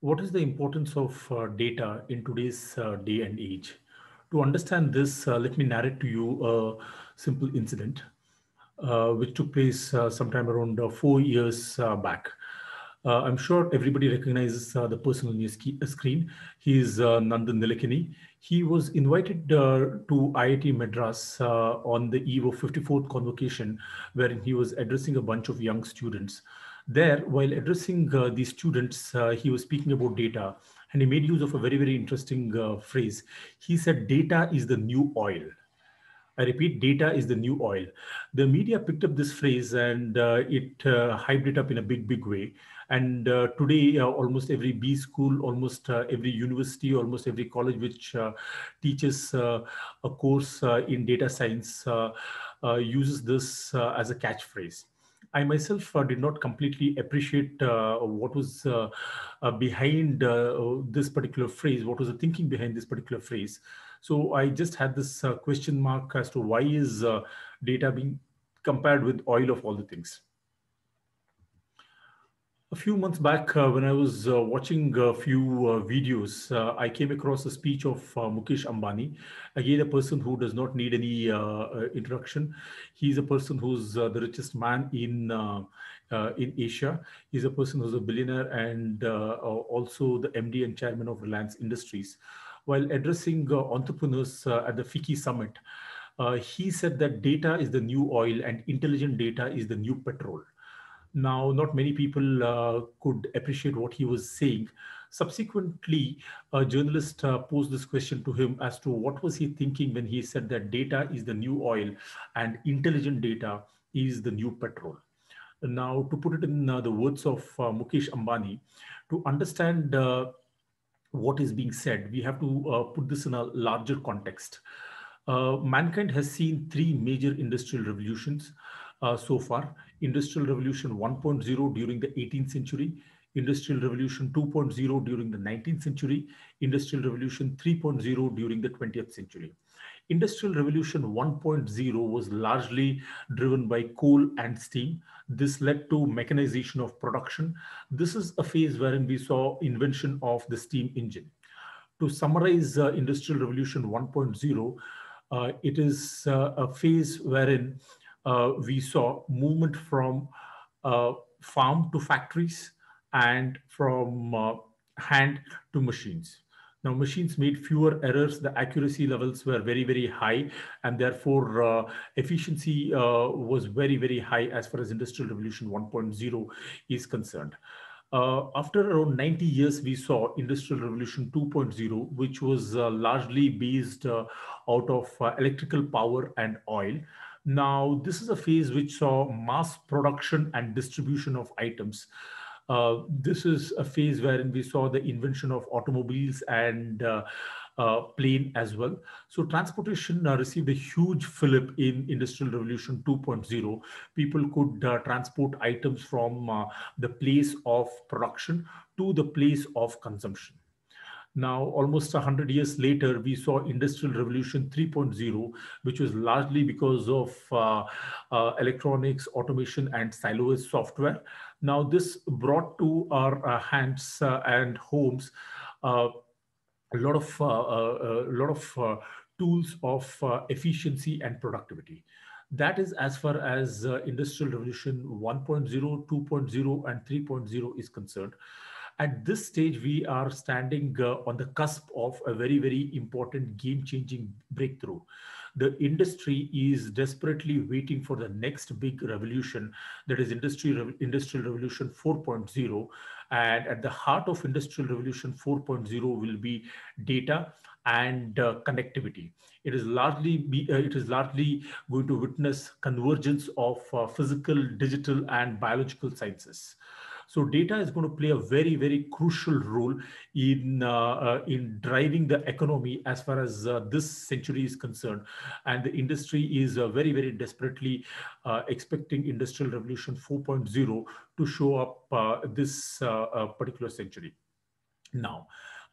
What is the importance of uh, data in today's uh, day and age? To understand this, uh, let me narrate to you a simple incident uh, which took place uh, sometime around uh, four years back. I'm sure everybody recognizes the person on your screen. He is Nandan Nilekini. He was invited to IIT Madras on the eve of 54th convocation, wherein he was addressing a bunch of young students there, while addressing uh, the students, uh, he was speaking about data and he made use of a very, very interesting uh, phrase. He said, data is the new oil. I repeat, data is the new oil. The media picked up this phrase and uh, it uh, hyped it up in a big, big way. And uh, today, almost every B school, almost every university, almost every college which teaches a course in data science uses this as a catchphrase. I myself uh, did not completely appreciate uh, what was uh, uh behind uh, this particular phrase, what was the thinking behind this particular phrase. So I just had this uh, question mark as to why is data being compared with oil of all the things. A few months back, uh, when I was uh, watching a few uh, videos, uh, I came across a speech of uh, Mukesh Ambani. Again, a person who does not need any uh, introduction. He's a person who's the richest man in in Asia. He's a person who's a billionaire and also the MD and chairman of Reliance Industries. While addressing entrepreneurs at the FICCI summit, he said that data is the new oil and intelligent data is the new petrol. Now, not many people uh, could appreciate what he was saying. Subsequently, a journalist uh, posed this question to him as to what was he thinking when he said that data is the new oil and intelligent data is the new petrol. Now, to put it in uh, the words of uh, Mukesh Ambani, to understand uh, what is being said, we have to uh, put this in a larger context. Uh, mankind has seen three major industrial revolutions uh, so far. Industrial Revolution 1.0 during the 18th century, Industrial Revolution 2.0 during the 19th century, Industrial Revolution 3.0 during the 20th century. Industrial Revolution 1.0 was largely driven by coal and steam. This led to mechanization of production. This is a phase wherein we saw invention of the steam engine. To summarize uh, Industrial Revolution 1.0, uh, it is uh, a phase wherein uh, we saw movement from farm to factories and from hand to machines. Now, machines made fewer errors. The accuracy levels were very, very high, and therefore uh, efficiency uh, was very, very high as far as Industrial Revolution 1.0 is concerned. Uh, after around 90 years, we saw Industrial Revolution 2.0, which was uh, largely based uh, out of uh, electrical power and oil. Now, this is a phase which saw mass production and distribution of items. Uh, this is a phase wherein we saw the invention of automobiles and uh, uh, plane as well. So transportation uh, received a huge fillip in Industrial Revolution 2.0. People could uh, transport items from uh, the place of production to the place of consumption. Now, almost 100 years later, we saw Industrial Revolution 3.0, which was largely because of uh, uh, electronics, automation, and siloist software. Now, this brought to our uh, hands uh, and homes uh, a lot of, uh, uh, a lot of uh, tools of efficiency and productivity. That is as far as Industrial Revolution 1.0, 2.0, and 3.0 is concerned. At this stage, we are standing on the cusp of a very, very important game-changing breakthrough the industry is desperately waiting for the next big revolution that is industry industrial revolution 4.0 and at the heart of Industrial Revolution 4.0 will be data and uh, connectivity. It is largely be, uh, it is largely going to witness convergence of uh, physical, digital, and biological sciences. So data is going to play a very, very crucial role in, uh, uh, in driving the economy as far as uh, this century is concerned. And the industry is very, very desperately expecting Industrial Revolution 4.0 to show up this particular century. Now,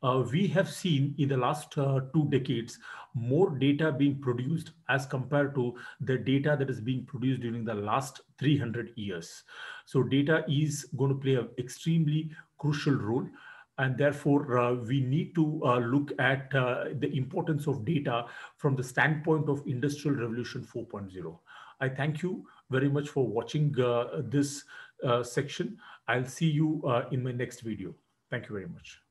uh, we have seen in the last uh, two decades more data being produced as compared to the data that is being produced during the last 300 years. So data is going to play an extremely crucial role and therefore uh, we need to uh, look at uh, the importance of data from the standpoint of industrial revolution 4.0 i thank you very much for watching uh, this uh, section i'll see you uh, in my next video thank you very much